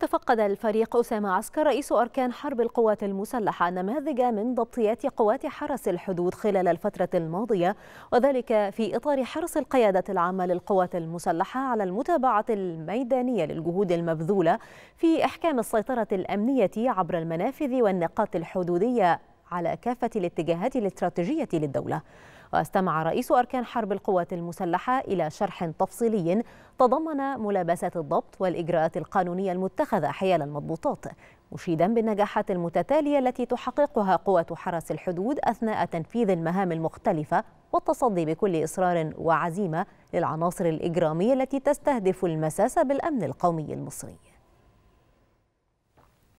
تفقد الفريق أسامة عسكر رئيس أركان حرب القوات المسلحة نماذج من ضبطيات قوات حرس الحدود خلال الفترة الماضية وذلك في إطار حرص القيادة العامة للقوات المسلحة على المتابعة الميدانية للجهود المبذولة في إحكام السيطرة الأمنية عبر المنافذ والنقاط الحدودية على كافة الاتجاهات الاستراتيجية للدولة واستمع رئيس أركان حرب القوات المسلحة إلى شرح تفصيلي تضمن ملابسة الضبط والإجراءات القانونية المتخذة حيال المضبوطات مشيدا بالنجاحات المتتالية التي تحققها قوة حرس الحدود أثناء تنفيذ المهام المختلفة والتصدي بكل إصرار وعزيمة للعناصر الإجرامية التي تستهدف المساس بالأمن القومي المصري